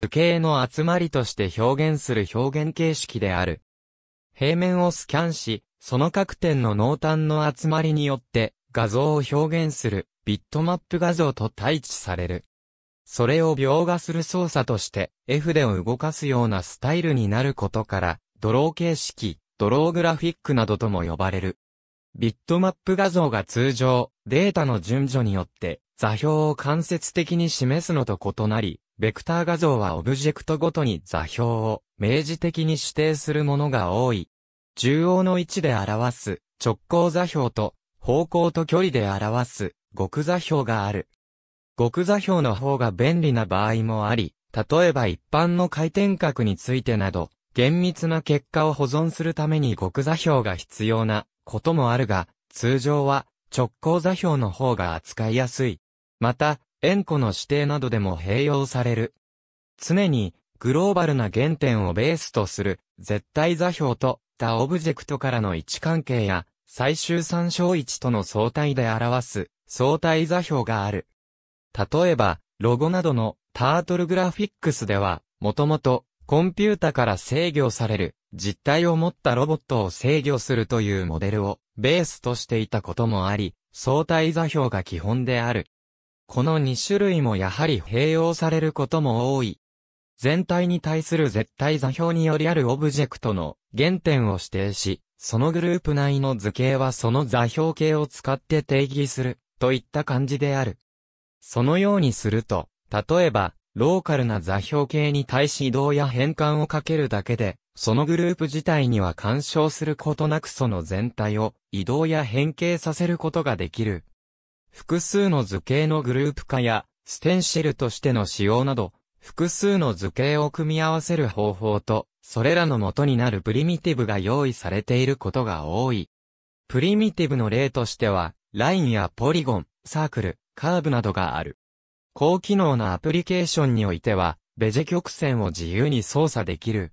図形の集まりとして表現する表現形式である。平面をスキャンし、その各点の濃淡の集まりによって画像を表現するビットマップ画像と対置される。それを描画する操作として、F でを動かすようなスタイルになることから、ドロー形式、ドローグラフィックなどとも呼ばれる。ビットマップ画像が通常、データの順序によって、座標を間接的に示すのと異なり、ベクター画像はオブジェクトごとに座標を明示的に指定するものが多い。中央の位置で表す直行座標と方向と距離で表す極座標がある。極座標の方が便利な場合もあり、例えば一般の回転角についてなど、厳密な結果を保存するために極座標が必要なこともあるが、通常は直行座標の方が扱いやすい。また、円弧の指定などでも併用される。常に、グローバルな原点をベースとする、絶対座標と、他オブジェクトからの位置関係や、最終参照位置との相対で表す、相対座標がある。例えば、ロゴなどのタートルグラフィックスでは、もともとコンピュータから制御される実体を持ったロボットを制御するというモデルをベースとしていたこともあり、相対座標が基本である。この2種類もやはり併用されることも多い。全体に対する絶対座標によりあるオブジェクトの原点を指定し、そのグループ内の図形はその座標形を使って定義するといった感じである。そのようにすると、例えば、ローカルな座標形に対し移動や変換をかけるだけで、そのグループ自体には干渉することなくその全体を移動や変形させることができる。複数の図形のグループ化や、ステンシルとしての使用など、複数の図形を組み合わせる方法と、それらの元になるプリミティブが用意されていることが多い。プリミティブの例としては、ラインやポリゴン、サークル、カーブなどがある。高機能なアプリケーションにおいては、ベジ曲線を自由に操作できる。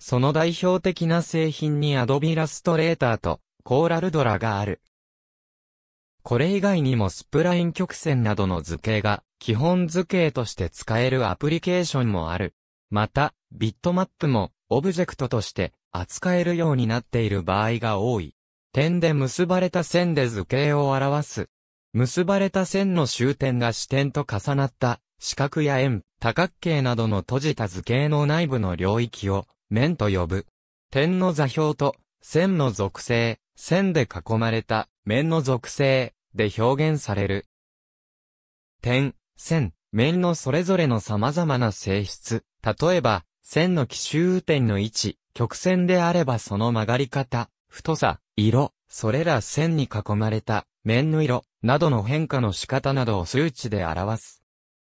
その代表的な製品に Adobe Illustrator とコーラルドラがある。これ以外にもスプライン曲線などの図形が基本図形として使えるアプリケーションもある。また、ビットマップもオブジェクトとして扱えるようになっている場合が多い。点で結ばれた線で図形を表す。結ばれた線の終点が視点と重なった四角や円、多角形などの閉じた図形の内部の領域を面と呼ぶ。点の座標と線の属性、線で囲まれた面の属性で表現される。点、線、面のそれぞれの様々な性質、例えば、線の奇襲点の位置、曲線であればその曲がり方、太さ、色、それら線に囲まれた、面の色、などの変化の仕方などを数値で表す。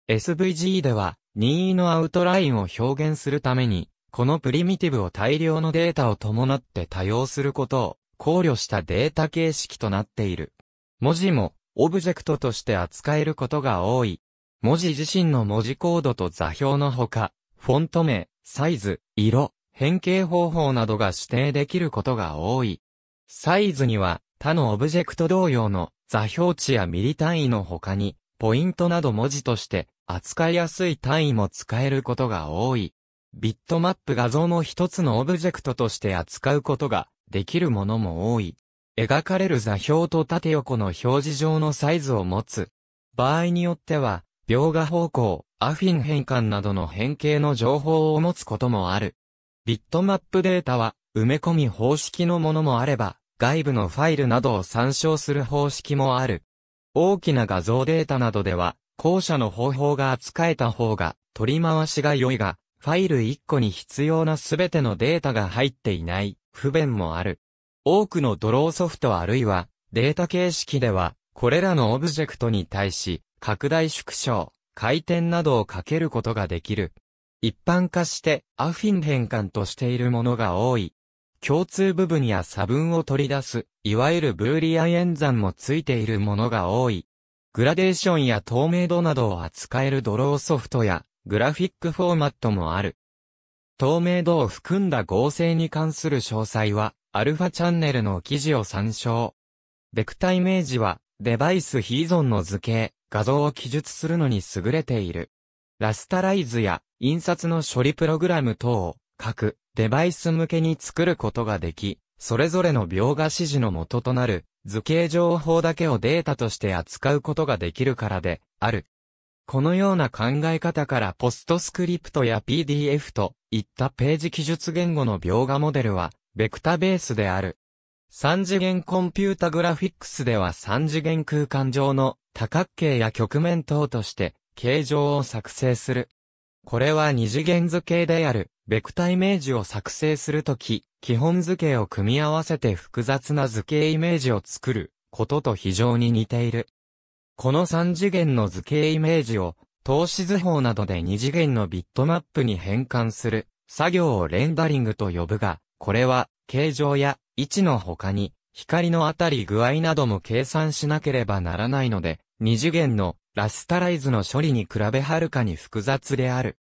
SVG では、任意のアウトラインを表現するために、このプリミティブを大量のデータを伴って多用することを考慮したデータ形式となっている。文字も、オブジェクトとして扱えることが多い。文字自身の文字コードと座標のほか、フォント名、サイズ、色、変形方法などが指定できることが多い。サイズには、他のオブジェクト同様の座標値やミリ単位の他に、ポイントなど文字として扱いやすい単位も使えることが多い。ビットマップ画像も一つのオブジェクトとして扱うことができるものも多い。描かれる座標と縦横の表示上のサイズを持つ。場合によっては、描画方向、アフィン変換などの変形の情報を持つこともある。ビットマップデータは、埋め込み方式のものもあれば、外部のファイルなどを参照する方式もある。大きな画像データなどでは、後者の方法が扱えた方が、取り回しが良いが、ファイル1個に必要なすべてのデータが入っていない。不便もある。多くのドローソフトあるいはデータ形式では、これらのオブジェクトに対し、拡大縮小、回転などをかけることができる。一般化してアフィン変換としているものが多い。共通部分や差分を取り出す、いわゆるブーリアン演算もついているものが多い。グラデーションや透明度などを扱えるドローソフトや、グラフィックフォーマットもある。透明度を含んだ合成に関する詳細は、アルファチャンネルの記事を参照。ベクタイメージは、デバイス非依存の図形、画像を記述するのに優れている。ラスタライズや、印刷の処理プログラム等を、各、デバイス向けに作ることができ、それぞれの描画指示の元となる、図形情報だけをデータとして扱うことができるからで、ある。このような考え方からポストスクリプトや PDF といったページ記述言語の描画モデルは、ベクタベースである。三次元コンピュータグラフィックスでは三次元空間上の多角形や曲面等として形状を作成する。これは二次元図形であるベクタイメージを作成するとき、基本図形を組み合わせて複雑な図形イメージを作ることと非常に似ている。この三次元の図形イメージを透視図法などで二次元のビットマップに変換する作業をレンダリングと呼ぶが、これは形状や位置の他に光の当たり具合なども計算しなければならないので、二次元のラスタライズの処理に比べはるかに複雑である。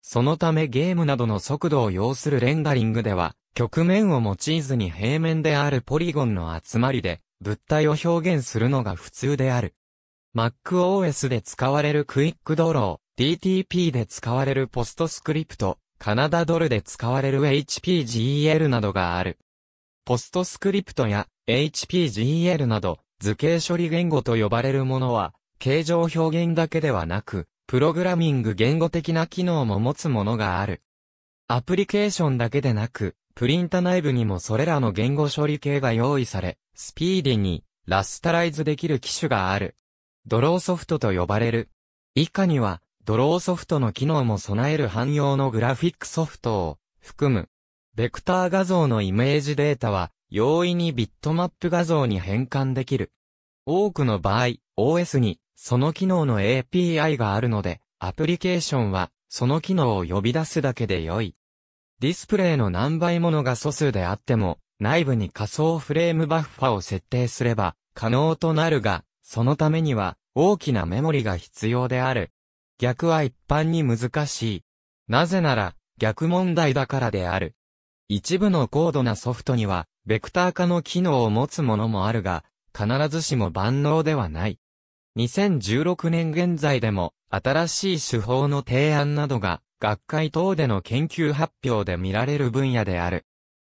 そのためゲームなどの速度を要するレンダリングでは、局面を用いずに平面であるポリゴンの集まりで、物体を表現するのが普通である。MacOS で使われるクイックドロー、DTP で使われるポストスクリプト、カナダドルで使われる HPGL などがある。ポストスクリプトや HPGL など図形処理言語と呼ばれるものは、形状表現だけではなく、プログラミング言語的な機能も持つものがある。アプリケーションだけでなく、プリンタ内部にもそれらの言語処理系が用意され、スピーディにラスタライズできる機種がある。ドローソフトと呼ばれる。以下には、ドローソフトの機能も備える汎用のグラフィックソフトを含む。ベクター画像のイメージデータは、容易にビットマップ画像に変換できる。多くの場合、OS にその機能の API があるので、アプリケーションはその機能を呼び出すだけで良い。ディスプレイの何倍ものが素数であっても、内部に仮想フレームバッファを設定すれば可能となるが、そのためには大きなメモリが必要である。逆は一般に難しい。なぜなら逆問題だからである。一部の高度なソフトには、ベクター化の機能を持つものもあるが、必ずしも万能ではない。2016年現在でも、新しい手法の提案などが、学会等での研究発表で見られる分野である。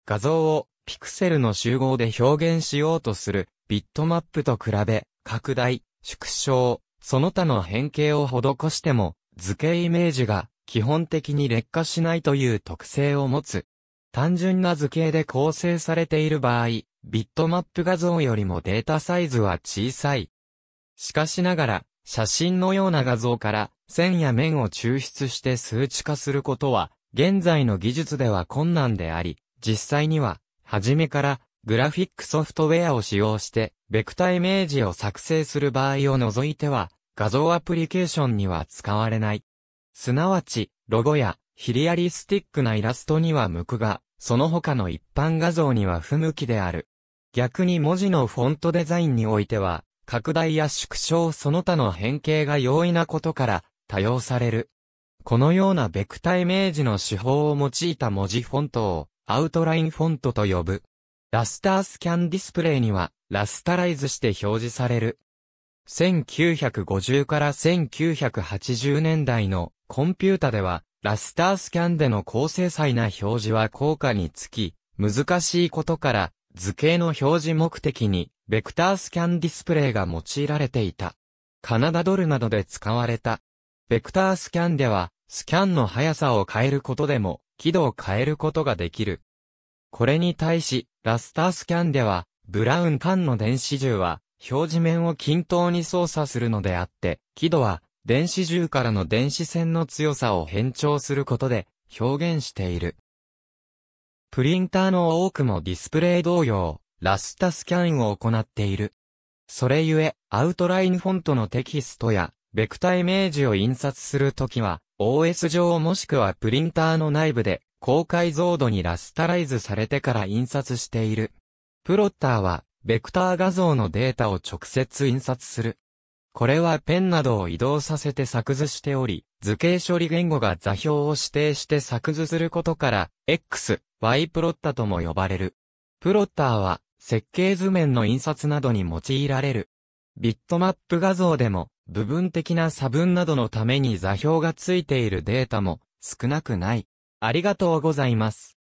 画像を、ピクセルの集合で表現しようとする、ビットマップと比べ、拡大、縮小、その他の変形を施しても、図形イメージが基本的に劣化しないという特性を持つ。単純な図形で構成されている場合、ビットマップ画像よりもデータサイズは小さい。しかしながら、写真のような画像から線や面を抽出して数値化することは、現在の技術では困難であり、実際には、初めからグラフィックソフトウェアを使用して、ベクタイメージを作成する場合を除いては、画像アプリケーションには使われない。すなわち、ロゴや、ヒリアリスティックなイラストには向くが、その他の一般画像には不向きである。逆に文字のフォントデザインにおいては、拡大や縮小その他の変形が容易なことから多用される。このようなベクタイメージの手法を用いた文字フォントをアウトラインフォントと呼ぶ。ラスタースキャンディスプレイには、ラスタライズして表示される。1950から1980年代のコンピュータでは、ラスタースキャンでの高精細な表示は効果につき、難しいことから、図形の表示目的に、ベクタースキャンディスプレイが用いられていた。カナダドルなどで使われた。ベクタースキャンでは、スキャンの速さを変えることでも、輝度を変えることができる。これに対し、ラスタースキャンでは、ブラウン管の電子銃は、表示面を均等に操作するのであって、輝度は、電子銃からの電子線の強さを変調することで、表現している。プリンターの多くもディスプレイ同様、ラスタスキャンを行っている。それゆえ、アウトラインフォントのテキストや、ベクタイメージを印刷するときは、OS 上もしくはプリンターの内部で高解像度にラスタライズされてから印刷している。プロッターは、ベクター画像のデータを直接印刷する。これはペンなどを移動させて作図しており、図形処理言語が座標を指定して作図することから、X、Y プロッタとも呼ばれる。プロッターは、設計図面の印刷などに用いられる。ビットマップ画像でも、部分的な差分などのために座標がついているデータも少なくない。ありがとうございます。